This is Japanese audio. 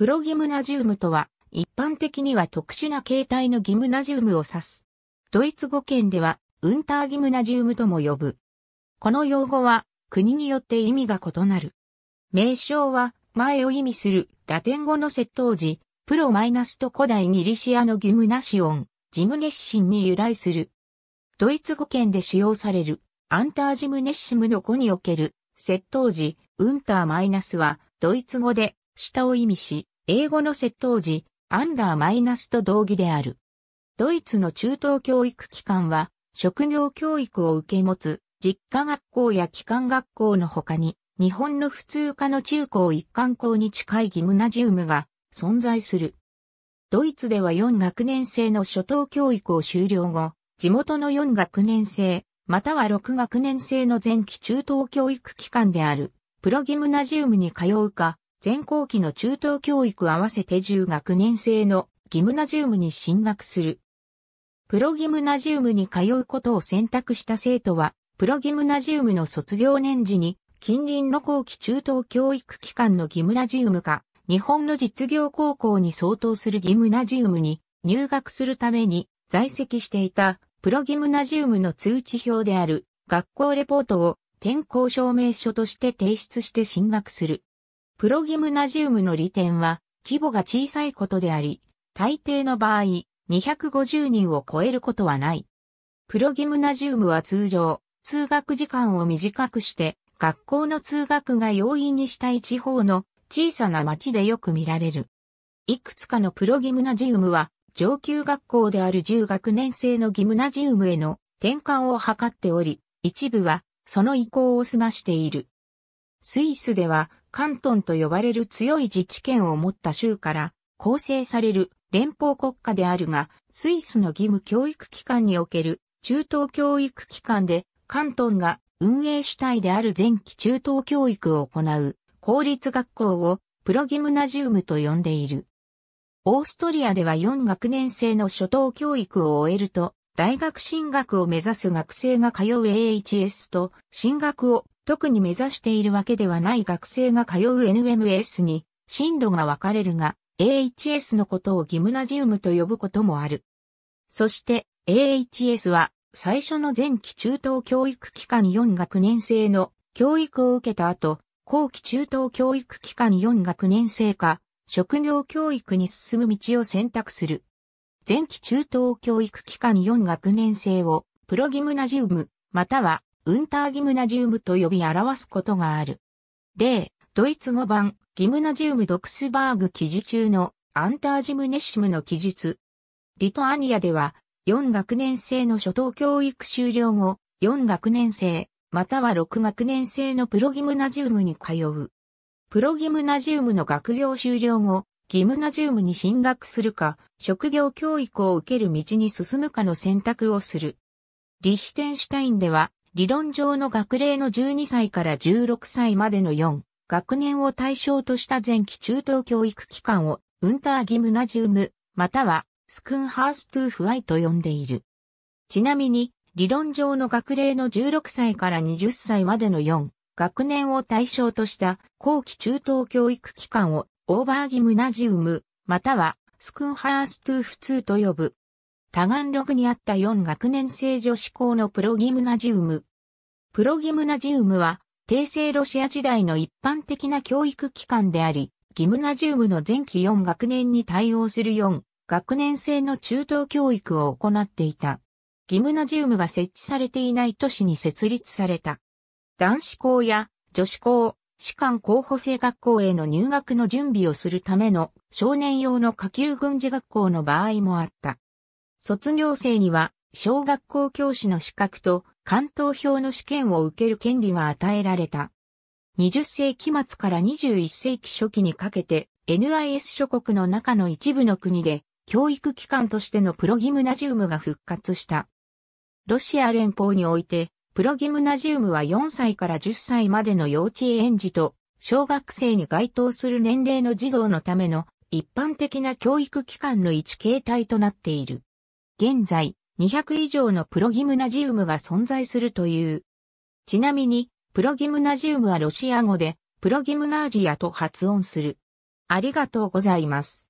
プロギムナジウムとは、一般的には特殊な形態のギムナジウムを指す。ドイツ語圏では、ウンターギムナジウムとも呼ぶ。この用語は、国によって意味が異なる。名称は、前を意味する、ラテン語の窃盗時、プロマイナスと古代ギリシアのギムナシオン、ジムネッシンに由来する。ドイツ語圏で使用される、アンタージムネッシムの語における、窃盗時、ウンターマイナスは、ドイツ語で、下を意味し、英語の窃盗時、アンダーマイナスと同義である。ドイツの中等教育機関は、職業教育を受け持つ、実家学校や機関学校の他に、日本の普通科の中高一貫校に近いギムナジウムが存在する。ドイツでは4学年制の初等教育を終了後、地元の4学年制、または6学年制の前期中等教育機関である、プロギムナジウムに通うか、前後期の中等教育合わせて中学年制のギムナジウムに進学する。プロギムナジウムに通うことを選択した生徒は、プロギムナジウムの卒業年次に、近隣の後期中等教育機関のギムナジウムか、日本の実業高校に相当するギムナジウムに入学するために在籍していたプロギムナジウムの通知表である学校レポートを転校証明書として提出して進学する。プロギムナジウムの利点は、規模が小さいことであり、大抵の場合、250人を超えることはない。プロギムナジウムは通常、通学時間を短くして、学校の通学が容易にしたい地方の小さな町でよく見られる。いくつかのプロギムナジウムは、上級学校である10学年生のギムナジウムへの転換を図っており、一部はその意向を済ましている。スイスでは関東と呼ばれる強い自治権を持った州から構成される連邦国家であるが、スイスの義務教育機関における中等教育機関で、関東が運営主体である前期中等教育を行う公立学校をプロギムナジウムと呼んでいる。オーストリアでは4学年制の初等教育を終えると、大学進学を目指す学生が通う AHS と進学を特に目指しているわけではない学生が通う NMS に、進路が分かれるが、AHS のことをギムナジウムと呼ぶこともある。そして、AHS は、最初の前期中等教育機関4学年制の教育を受けた後、後期中等教育機関4学年制か、職業教育に進む道を選択する。前期中等教育機関4学年制を、プロギムナジウム、またはウンターギムナジウムと呼び表すことがある。例、ドイツ語版、ギムナジウムドクスバーグ記事中のアンタージムネシムの記述。リトアニアでは、4学年生の初等教育終了後、4学年生、または6学年生のプロギムナジウムに通う。プロギムナジウムの学業終了後、ギムナジウムに進学するか、職業教育を受ける道に進むかの選択をする。リヒテンシュタインでは、理論上の学齢の12歳から16歳までの4学年を対象とした前期中等教育機関をウンターギムナジウム、またはスクンハーストゥーフワイと呼んでいる。ちなみに、理論上の学齢の16歳から20歳までの4学年を対象とした後期中等教育機関をオーバーギムナジウム、またはスクンハーストゥーフ2と呼ぶ。多眼録にあった4学年制女子校のプロギムナジウム。プロギムナジウムは、帝政ロシア時代の一般的な教育機関であり、ギムナジウムの前期4学年に対応する4学年制の中等教育を行っていた。ギムナジウムが設置されていない都市に設立された。男子校や女子校、士官候補生学校への入学の準備をするための少年用の下級軍事学校の場合もあった。卒業生には、小学校教師の資格と関東表の試験を受ける権利が与えられた。20世紀末から21世紀初期にかけて NIS 諸国の中の一部の国で教育機関としてのプロギムナジウムが復活した。ロシア連邦においてプロギムナジウムは4歳から10歳までの幼稚園児と小学生に該当する年齢の児童のための一般的な教育機関の一形態となっている。現在、200以上のプロギムナジウムが存在するという。ちなみに、プロギムナジウムはロシア語で、プロギムナージアと発音する。ありがとうございます。